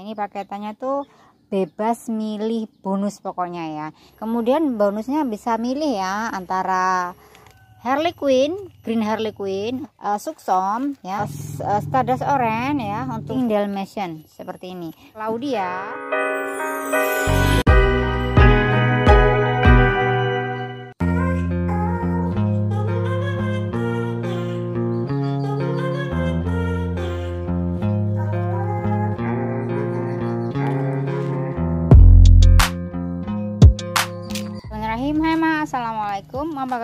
Nah, ini paketannya tuh bebas milih bonus pokoknya ya. Kemudian bonusnya bisa milih ya antara Harley Quinn, Green Harley Quinn, uh, eh, Suksom ya, uh, Stardust Orange ya untuk indelmation seperti ini. Claudia.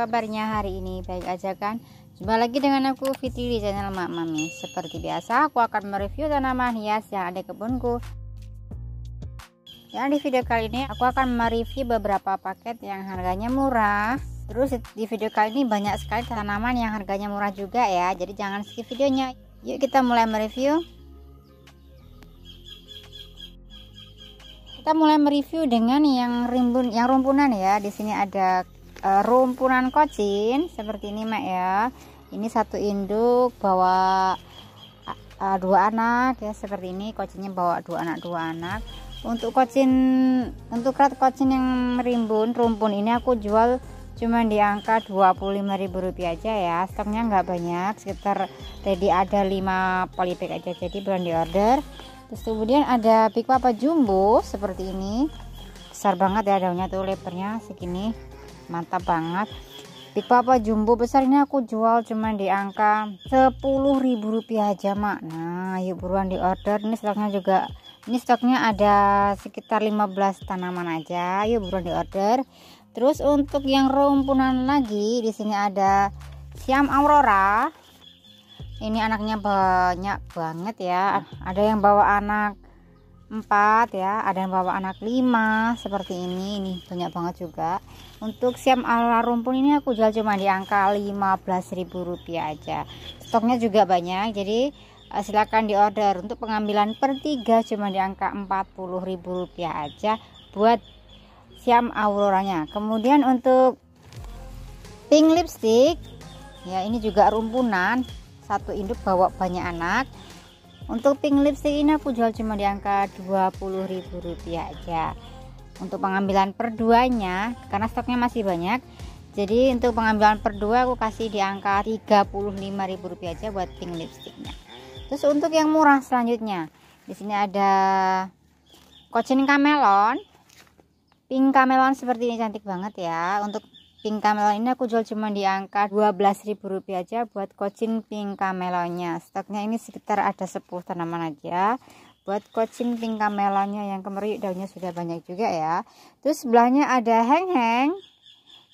kabarnya hari ini? Baik aja kan? Jumpa lagi dengan aku Fitri di channel Mak Mami. Seperti biasa, aku akan mereview tanaman hias yang ada kebunku. Yang di video kali ini aku akan mereview beberapa paket yang harganya murah. Terus di video kali ini banyak sekali tanaman yang harganya murah juga ya. Jadi jangan skip videonya. Yuk kita mulai mereview. kita mulai mereview dengan yang rimbun yang rumpunan ya di sini ada Eh, rumpunan kocin seperti ini mak ya ini satu induk bawa uh, dua anak ya seperti ini kocinnya bawa dua anak dua anak untuk kocin untuk kerat kocin yang rimbun rumpun ini aku jual cuma di angka rp rupiah aja ya stoknya nggak banyak sekitar tadi ada 5 polybag aja jadi belum di order terus kemudian ada big papa jumbo seperti ini besar banget ya daunnya tuh lebarnya segini mantap banget Big Papa Jumbo besar ini aku jual cuman di angka rp rupiah aja mak nah yuk buruan di order ini stoknya juga ini stoknya ada sekitar 15 tanaman aja yuk buruan di order terus untuk yang rumpunan lagi di sini ada siam aurora ini anaknya banyak banget ya ada yang bawa anak 4 ya ada yang bawa anak 5 seperti ini ini banyak banget juga untuk siam ala rumpun ini aku jual cuma di angka 15.000 rupiah aja stoknya juga banyak jadi eh, silahkan diorder untuk pengambilan per 3 cuma di angka 40.000 rupiah aja buat siam auroranya kemudian untuk pink lipstick ya ini juga rumpunan satu induk bawa banyak anak untuk pink lipstick ini aku jual cuma di angka Rp20.000 aja untuk pengambilan perduanya, karena stoknya masih banyak jadi untuk pengambilan perdua aku kasih di angka Rp35.000 aja buat pink lipsticknya terus untuk yang murah selanjutnya di sini ada kocin Camelon. pink Camelon seperti ini cantik banget ya untuk pink camelo ini aku jual cuma di angka rp rupiah aja buat kocin pink camelonya stoknya ini sekitar ada 10 tanaman aja ya. buat kocin pink camelonya yang kemeriuk daunnya sudah banyak juga ya terus sebelahnya ada heng-heng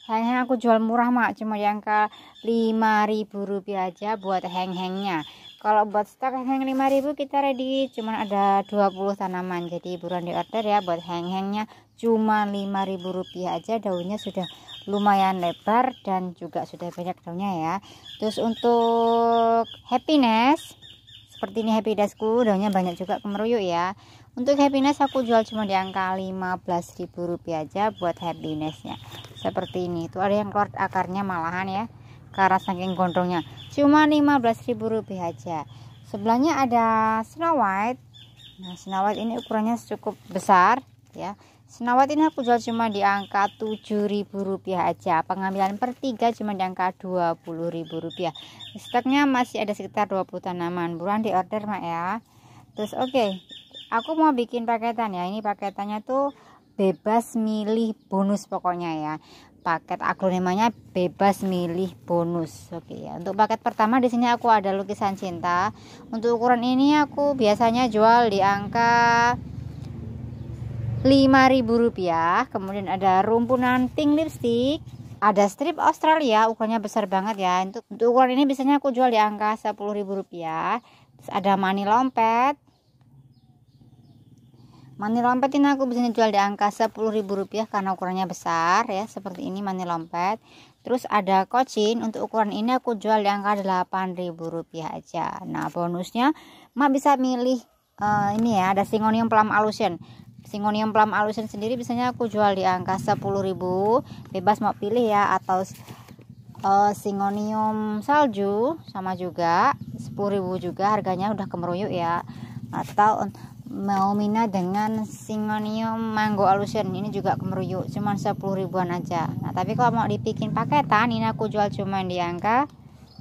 heng-heng aku jual murah mak cuma di angka Rp5.000 aja buat heng-hengnya kalau buat stok heng-heng 5000 kita ready cuma ada 20 tanaman jadi buruan di order ya buat heng-hengnya cuma 5000 rupiah aja daunnya sudah lumayan lebar dan juga sudah banyak daunnya ya terus untuk happiness seperti ini happinessku daunnya banyak juga kemeruyuk ya untuk happiness aku jual cuma di angka 15.000 rupiah aja buat happinessnya seperti ini Itu ada yang keluar akarnya malahan ya karena saking gondrongnya cuma 15.000 rupiah aja sebelahnya ada snow white nah snow white ini ukurannya cukup besar ya senawat ini aku jual cuma di angka Rp7.000 aja pengambilan per 3 cuma di angka Rp20.000 stoknya masih ada sekitar 20 tanaman buruan di order mak ya terus oke okay. aku mau bikin paketan ya ini paketannya tuh bebas milih bonus pokoknya ya paket aglonemanya bebas milih bonus oke ya untuk paket pertama di sini aku ada lukisan cinta untuk ukuran ini aku biasanya jual di angka Rp5.000 kemudian ada rumpunan pink lipstick ada strip Australia ukurannya besar banget ya untuk, untuk ukuran ini biasanya aku jual di angka Rp10.000 terus ada money lompet money lompet ini aku biasanya jual di angka rp rupiah karena ukurannya besar ya seperti ini money lompet Terus ada kocin untuk ukuran ini aku jual di angka rp rupiah aja. Nah, bonusnya mak bisa milih uh, ini ya, ada singonium plum alusion. Singonium plum alusin sendiri biasanya aku jual di angka 10.000 bebas mau pilih ya atau uh, singonium salju sama juga 10.000 juga harganya udah kemeruyuk ya atau mau mina dengan singonium mango alusin ini juga kemeruyuk cuman 10 ribuan aja nah tapi kalau mau dipikin paketan ini aku jual cuma di angka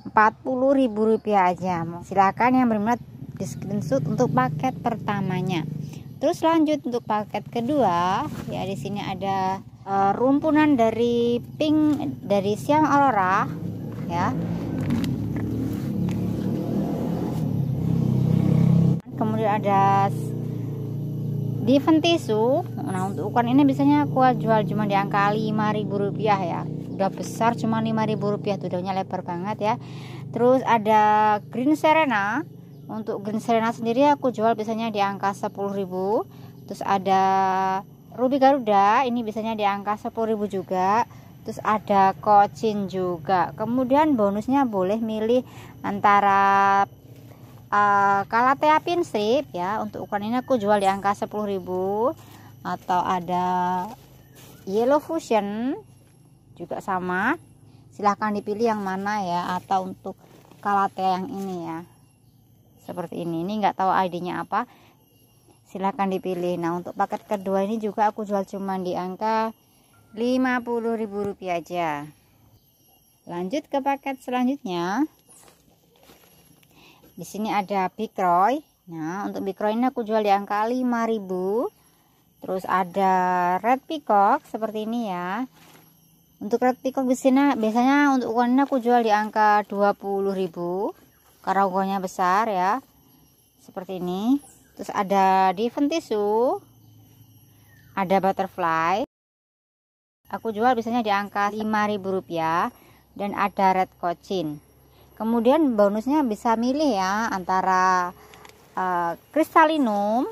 40 ribu rupiah aja silahkan yang berminat di screenshot untuk paket pertamanya Terus lanjut untuk paket kedua, ya di sini ada uh, rumpunan dari pink dari siang aurora, ya. Kemudian ada Diven tisu. Nah, untuk ukuran ini biasanya aku jual cuma di angka ribu rupiah ya. Udah besar cuma ribu rupiah tuh, daunnya lebar banget ya. Terus ada Green Serena untuk green serena sendiri aku jual biasanya di angka 10.000 terus ada ruby garuda ini biasanya di angka 10.000 juga terus ada kocin juga kemudian bonusnya boleh milih antara uh, eh, kalatea pinstrip ya untuk ukuran ini aku jual di angka 10.000 atau ada yellow fusion juga sama silahkan dipilih yang mana ya atau untuk kalatea yang ini ya seperti ini ini nggak tahu ID-nya apa silahkan dipilih nah untuk paket kedua ini juga aku jual cuma di angka Rp50.000 aja lanjut ke paket selanjutnya di sini ada Roy nah untuk Roy ini aku jual di angka 5000 terus ada Red Peacock seperti ini ya untuk Red Peacock di sini biasanya untuk ukurannya aku jual di angka 20000 karogonya besar ya seperti ini terus ada di tisu ada butterfly aku jual biasanya di angka 5000 rupiah dan ada red cochin kemudian bonusnya bisa milih ya antara uh, eh, kristalinum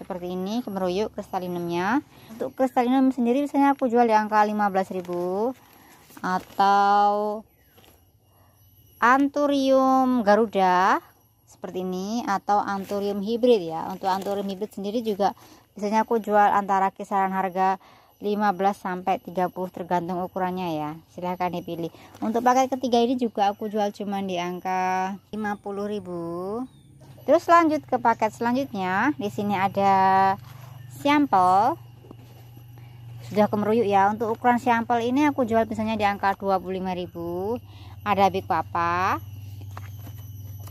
seperti ini kemeruyuk kristalinumnya untuk kristalinum sendiri biasanya aku jual di angka 15000 atau anturium garuda seperti ini atau anturium hibrid ya untuk anturium hibrid sendiri juga biasanya aku jual antara kisaran harga 15 sampai 30 tergantung ukurannya ya silahkan dipilih untuk paket ketiga ini juga aku jual cuman di angka 50.000 terus lanjut ke paket selanjutnya di sini ada sampel sudah kemeruyuk ya untuk ukuran sampel ini aku jual biasanya di angka 25.000 ada big papa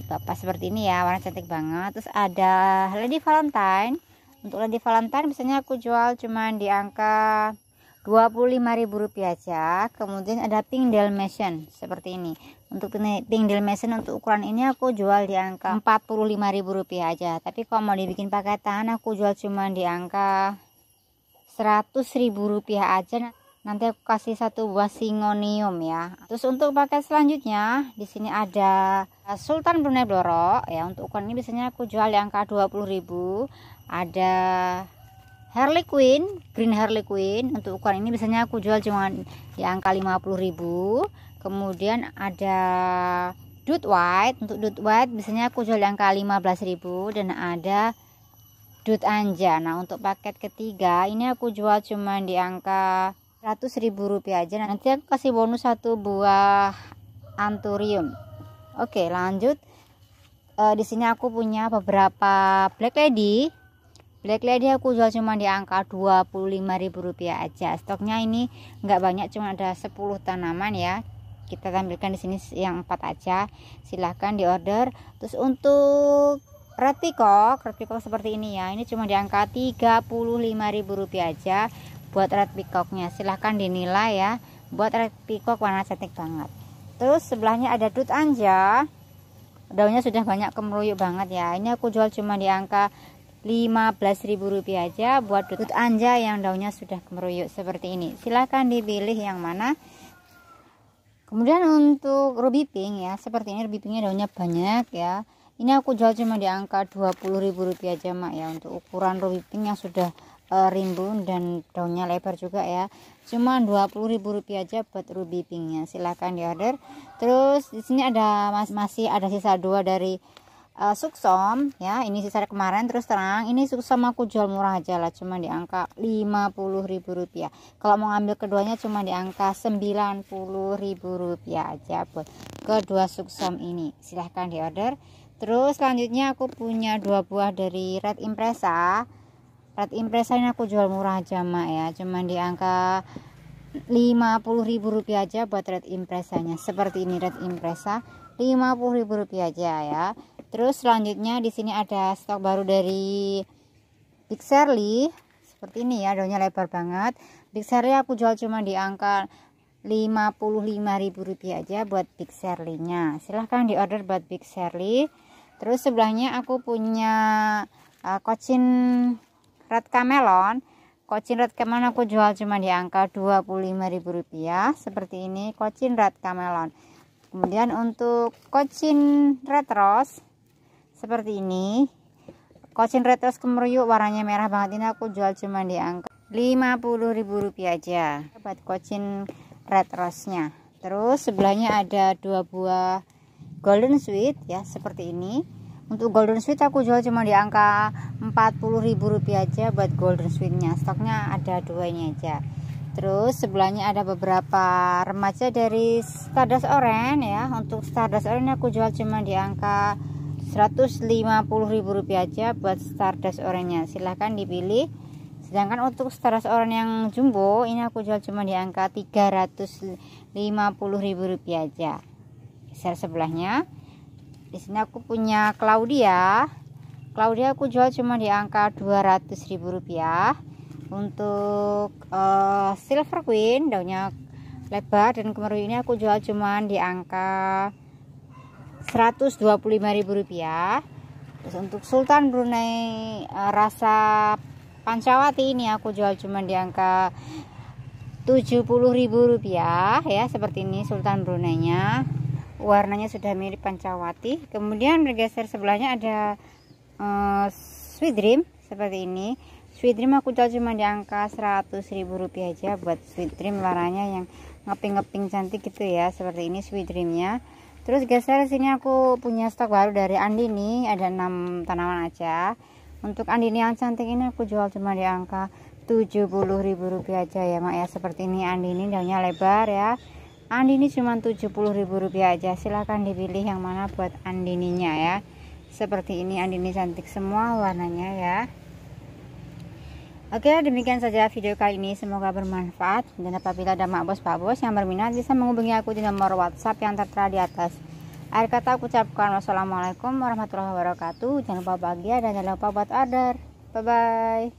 Bapak seperti ini ya warna cantik banget terus ada lady valentine untuk lady valentine misalnya aku jual cuman di angka ribu rupiah aja kemudian ada pink dalmatian seperti ini untuk pink dalmatian untuk ukuran ini aku jual di angka ribu rupiah aja tapi kalau mau dibikin pakai paketan aku jual cuma di angka ribu rupiah aja nanti aku kasih satu buah singonium ya terus untuk paket selanjutnya di sini ada Sultan Brunei Blorok ya untuk ukuran ini biasanya aku jual di angka 20.000 ada Harley Quinn Green Harley Quinn untuk ukuran ini biasanya aku jual cuma di angka 50.000 kemudian ada Dude White untuk Dude White biasanya aku jual di angka 15.000 dan ada Dut Anja. Nah, untuk paket ketiga ini aku jual cuma di angka 100 ribu rupiah aja nanti aku kasih bonus satu buah anturium oke lanjut e, di sini aku punya beberapa black lady black lady aku jual cuma di angka 25 ribu rupiah aja stoknya ini nggak banyak cuma ada 10 tanaman ya kita tampilkan di sini yang empat aja silahkan di order terus untuk red peacock red peacock seperti ini ya ini cuma di angka 35 ribu rupiah aja buat red peacocknya silahkan dinilai ya buat red peacock warna cantik banget terus sebelahnya ada dut anja daunnya sudah banyak kemeruyuk banget ya ini aku jual cuma di angka ribu rupiah aja buat dut anja yang daunnya sudah kemeruyuk seperti ini. Silahkan dipilih yang mana. Kemudian untuk ruby pink ya, seperti ini ruby pinknya daunnya banyak ya. Ini aku jual cuma di angka ribu rupiah aja mak ya untuk ukuran ruby pink yang sudah Eh, rimbun dan daunnya lebar juga ya cuma rp rupiah aja buat ruby pinknya silahkan di order terus di sini ada mas masih ada sisa dua dari uh, suksom ya ini sisa kemarin terus terang ini suksom aku jual murah aja lah cuma di angka rp rupiah. kalau mau ambil keduanya cuma di angka rp rupiah aja buat kedua suksom ini silahkan di order terus selanjutnya aku punya dua buah dari red impresa Red Impresa ini aku jual murah aja mak ya cuman di angka rp rupiah aja buat red impresanya seperti ini red impresa rp rupiah aja ya terus selanjutnya di sini ada stok baru dari Big Shirley seperti ini ya daunnya lebar banget Big Shirley aku jual cuma di angka rp rupiah aja buat Big Shirley nya silahkan di order buat Big Shirley terus sebelahnya aku punya uh, kocin red camelon Kocin red camelon aku jual cuma di angka rp rupiah seperti ini kocin red camelon. Kemudian untuk kocin red rose seperti ini. Kocin red rose kemeruyuk warnanya merah banget ini aku jual cuma di angka rp rupiah aja. Buat kocin red rose-nya. Terus sebelahnya ada dua buah golden sweet ya seperti ini untuk golden sweet aku jual cuma di angka rp rupiah aja buat golden sweetnya stoknya ada dua ini aja terus sebelahnya ada beberapa remaja dari Stardust Orange ya untuk Stardust Orange aku jual cuma di angka rp rupiah aja buat Stardust Orange silahkan dipilih sedangkan untuk Stardust Orange yang jumbo ini aku jual cuma di angka rp rupiah aja share sebelahnya di sini aku punya Claudia Claudia aku jual cuma di angka rp ribu rupiah untuk uh, silver queen daunnya lebar dan kemeru ini aku jual cuma di angka rp ribu rupiah Terus untuk Sultan Brunei uh, rasa Pancawati ini aku jual cuma di angka 70.000 rupiah ya seperti ini Sultan Brunei nya warnanya sudah mirip pancawati kemudian bergeser sebelahnya ada uh, sweet dream seperti ini sweet dream aku jual cuma di angka 100 ribu rupiah aja buat sweet dream warnanya yang ngeping-ngeping cantik gitu ya seperti ini sweet dreamnya terus geser sini aku punya stok baru dari Andini ada 6 tanaman aja untuk Andini yang cantik ini aku jual cuma di angka 70 ribu rupiah aja ya mak ya seperti ini Andini daunnya lebar ya Andini cuma Rp70.000 aja silahkan dipilih yang mana buat Andininya ya seperti ini Andini cantik semua warnanya ya Oke demikian saja video kali ini semoga bermanfaat dan apabila ada mak bos pak bos yang berminat bisa menghubungi aku di nomor whatsapp yang tertera di atas akhir kata aku ucapkan wassalamualaikum warahmatullahi wabarakatuh jangan lupa bahagia dan jangan lupa buat order bye bye